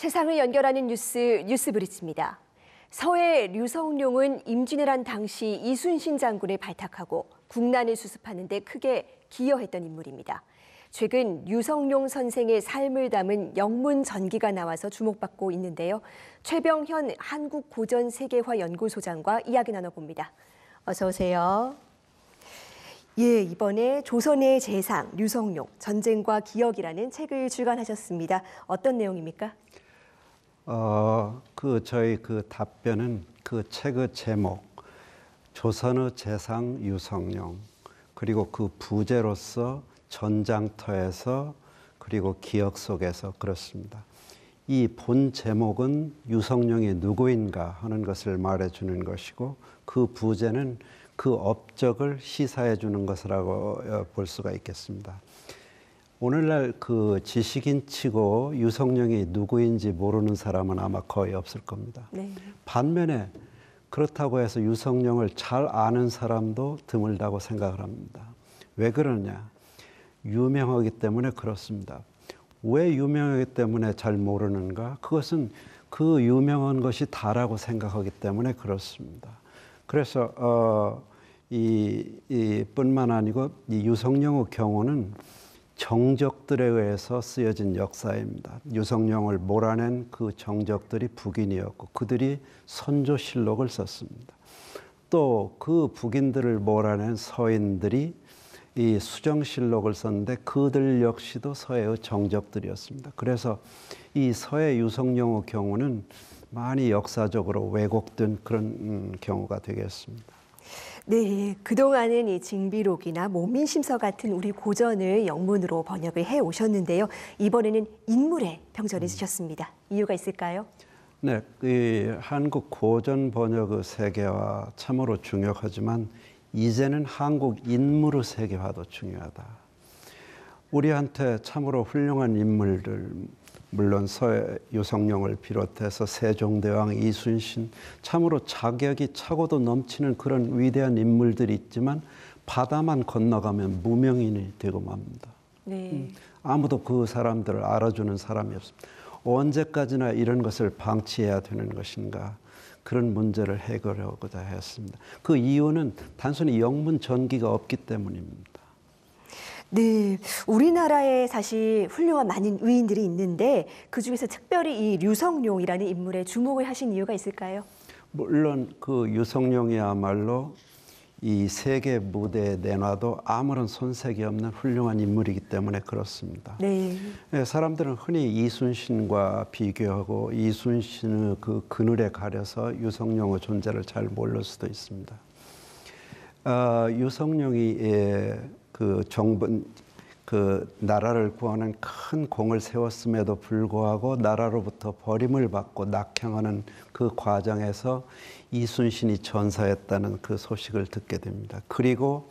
세상을 연결하는 뉴스 뉴스브릿지입니다. 서해 류성룡은 임진왜란 당시 이순신 장군을 발탁하고 국난을 수습하는 데 크게 기여했던 인물입니다. 최근 류성룡 선생의 삶을 담은 영문 전기가 나와서 주목받고 있는데요. 최병현 한국고전세계화연구소장과 이야기 나눠봅니다. 어서 오세요. 예, 이번에 조선의 재상, 류성룡, 전쟁과 기억이라는 책을 출간하셨습니다. 어떤 내용입니까? 어, 그 저희 그 답변은 그 책의 제목 조선의 재상 유성룡 그리고 그부재로서 전장터에서 그리고 기억 속에서 그렇습니다. 이 본 제목은 유성룡이 누구인가 하는 것을 말해 주는 것이고 그 부제는 그 업적을 시사해 주는 것이라고 어, 볼 수가 있겠습니다. 오늘날 그 지식인 치고 유성룡이 누구인지 모르는 사람은 아마 거의 없을 겁니다. 네. 반면에 그렇다고 해서 유성룡을 잘 아는 사람도 드물다고 생각을 합니다. 왜 그러냐? 유명하기 때문에 그렇습니다. 왜 유명하기 때문에 잘 모르는가? 그것은 그 유명한 것이 다라고 생각하기 때문에 그렇습니다. 그래서 어, 이, 이 뿐만 아니고 이 유성룡의 경우는 정적들에 의해서 쓰여진 역사입니다. 유성룡을 몰아낸 그 정적들이 북인이었고 그들이 선조실록을 썼습니다. 또 그 북인들을 몰아낸 서인들이 이 수정실록을 썼는데 그들 역시도 서해의 정적들이었습니다. 그래서 이 서해 유성룡의 경우는 많이 역사적으로 왜곡된 그런 음, 경우가 되겠습니다. 네, 그동안은 이 징비록이나 모민심서 같은 우리 고전을 영문으로 번역을 해 오셨는데요. 이번에는 인물의 평전을 음. 쓰셨습니다. 이유가 있을까요? 네, 이 한국 고전 번역의 세계화 참으로 중요하지만 이제는 한국 인물의 세계화도 중요하다. 우리한테 참으로 훌륭한 인물들 물론 서해 유성룡을 비롯해서 세종대왕 이순신 참으로 자격이 차고도 넘치는 그런 위대한 인물들이 있지만 바다만 건너가면 무명인이 되고 맙니다. 네. 음, 아무도 그 사람들을 알아주는 사람이 없습니다. 언제까지나 이런 것을 방치해야 되는 것인가 그런 문제를 해결하고자 했습니다. 그 이유는 단순히 영문 전기가 없기 때문입니다. 네, 우리나라에 사실 훌륭한 많은 위인들이 있는데 그 중에서 특별히 이 류성룡이라는 인물에 주목을 하신 이유가 있을까요? 물론 그 유성룡이야말로 이 세계 무대에 내놔도 아무런 손색이 없는 훌륭한 인물이기 때문에 그렇습니다. 네. 예, 사람들은 흔히 이순신과 비교하고 이순신의 그 그늘에 가려서 유성룡의 존재를 잘 모를 수도 있습니다. 어, 아, 유성룡이 예, 그 정부 그 나라를 구하는 큰 공을 세웠음에도 불구하고 나라로부터 버림을 받고 낙향하는 그 과정에서 이순신이 전사했다는 그 소식을 듣게 됩니다. 그리고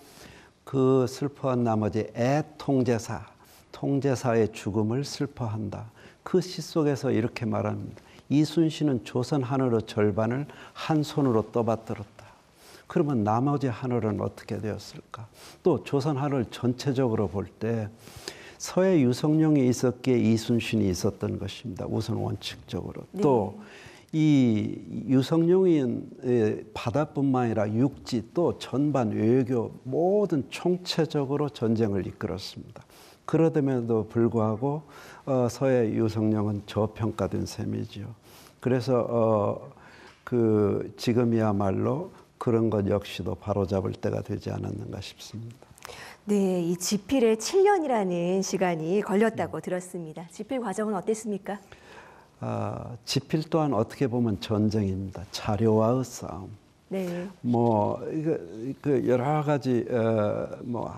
그 슬퍼한 나머지 애 통제사, 통제사의 죽음을 슬퍼한다. 그 시 속에서 이렇게 말합니다. 이순신은 조선 하늘의 절반을 한 손으로 떠받들었다. 그러면 나머지 하늘은 어떻게 되었을까? 또 조선 하늘 전체적으로 볼 때 서해 유성룡이 있었기에 이순신이 있었던 것입니다. 우선 원칙적으로. 네. 또이 유성룡인 예, 바다뿐만 아니라 육지 또 전반 외교 모든 총체적으로 전쟁을 이끌었습니다. 그러됨에도 불구하고 어, 서해 유성룡은 저평가된 셈이지요. 그래서 어, 그 지금이야말로 그런 것 역시도 바로잡을 때가 되지 않았는가 싶습니다. 네, 이 집필에 7년이라는 시간이 걸렸다고 들었습니다. 집필 과정은 어땠습니까? 아, 집필 또한 어떻게 보면 전쟁입니다. 자료와의 싸움. 네. 뭐, 그, 그 여러 가지, 어, 뭐,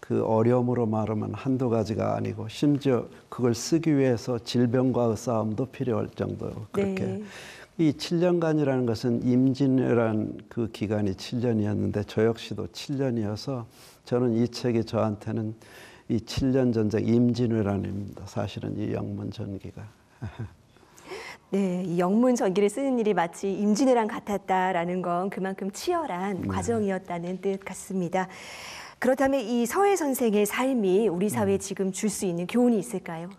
그 어려움으로 말하면 한두 가지가 아니고 심지어 그걸 쓰기 위해서 질병과의 싸움도 필요할 정도로 그렇게 네. 이 7년간이라는 것은 임진왜란 그 기간이 7년이었는데 저 역시도 7년이어서 저는 이 책이 저한테는 이 7년 전쟁 임진왜란입니다. 사실은 이 영문 전기가. 네, 이 영문 전기를 쓰는 일이 마치 임진왜란 같았다라는 건 그만큼 치열한 네. 과정이었다는 뜻 같습니다. 그렇다면 이 서해 선생의 삶이 우리 사회에 음. 지금 줄 수 있는 교훈이 있을까요?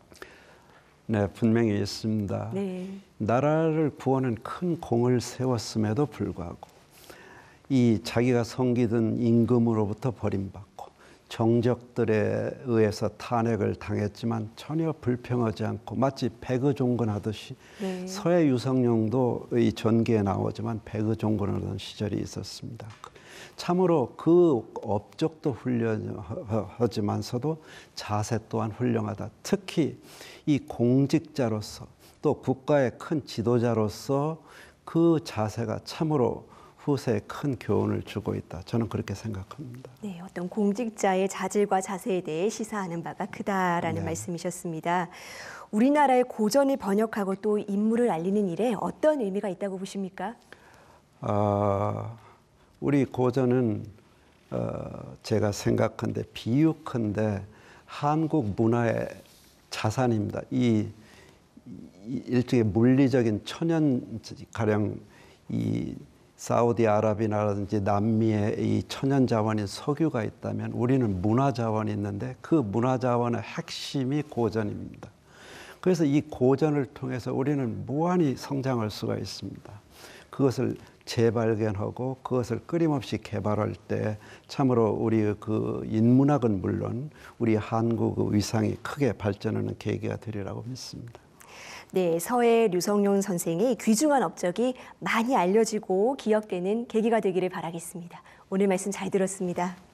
네, 분명히 있습니다. 네. 나라를 구하는 큰 공을 세웠음에도 불구하고 이 자기가 섬기던 임금으로부터 버림받고 정적들에 의해서 탄핵을 당했지만 전혀 불평하지 않고 마치 백의종군하듯이 네. 서해 유성룡도 이 전기에 나오지만 백의종군하던 시절이 있었습니다. 참으로 그 업적도 훌륭하지만서도 자세 또한 훌륭하다. 특히 이 공직자로서 또 국가의 큰 지도자로서 그 자세가 참으로 후세에 큰 교훈을 주고 있다. 저는 그렇게 생각합니다. 네, 어떤 공직자의 자질과 자세에 대해 시사하는 바가 크다라는 네. 말씀이셨습니다. 우리나라의 고전을 번역하고 또 인물을 알리는 일에 어떤 의미가 있다고 보십니까? 아. 우리 고전은 어, 제가 생각한데 비유컨데 한국 문화의 자산입니다. 이, 이 일종의 물리적인 천연 가령 이 사우디아라비아라든지 남미의 이 천연 자원인 석유가 있다면 우리는 문화 자원이 있는데 그 문화 자원의 핵심이 고전입니다. 그래서 이 고전을 통해서 우리는 무한히 성장할 수가 있습니다. 그것을 재발견하고 그것을 끊임없이 개발할 때 참으로 우리 그 인문학은 물론 우리 한국 의 그 위상이 크게 발전하는 계기가 되리라고 믿습니다. 네, 서해 류성룡 선생의 귀중한 업적이 많이 알려지고 기억되는 계기가 되기를 바라겠습니다. 오늘 말씀 잘 들었습니다.